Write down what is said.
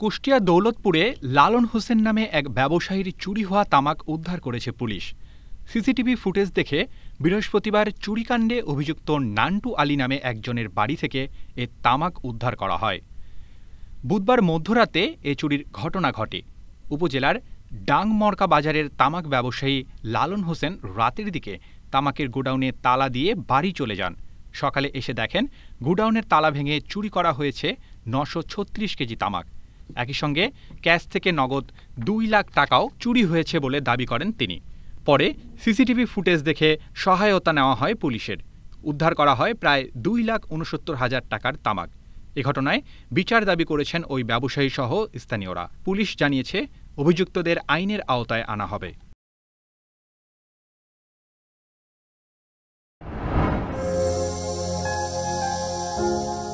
কুষ্টিয়া দৌলতপুরে লালন হোসেন নামে এক ব্যবসায়ীর চুরি হওয়া তামাক উদ্ধার করেছে পুলিশ সিসিটিভি ফুটেজ দেখে বৃহস্পতিবার চুরিকাণ্ডে অভিযুক্ত নান্টু আলী নামে একজনের বাড়ি থেকে এ তামাক উদ্ধার করা হয় বুধবার মধ্যরাতে এ চুরির ঘটনা ঘটে উপজেলার ডাংমরকা বাজারের তামাক ব্যবসায়ী লালন হোসেন রাতের দিকে তামাকের গোডাউনে তালা দিয়ে বাড়ি চলে যান সকালে এসে দেখেন গোডাউনের তালা ভেঙে চুরি করা হয়েছে নশো কেজি তামাক একই সঙ্গে ক্যাশ থেকে নগদ দুই লাখ টাকাও চুরি হয়েছে বলে দাবি করেন তিনি পরে সিসিটিভি ফুটেজ দেখে সহায়তা নেওয়া হয় পুলিশের উদ্ধার করা হয় প্রায় দুই লাখ উনসত্তর হাজার টাকার তামাক এ ঘটনায় বিচার দাবি করেছেন ওই ব্যবসায়ী সহ স্থানীয়রা পুলিশ জানিয়েছে অভিযুক্তদের আইনের আওতায় আনা হবে thank you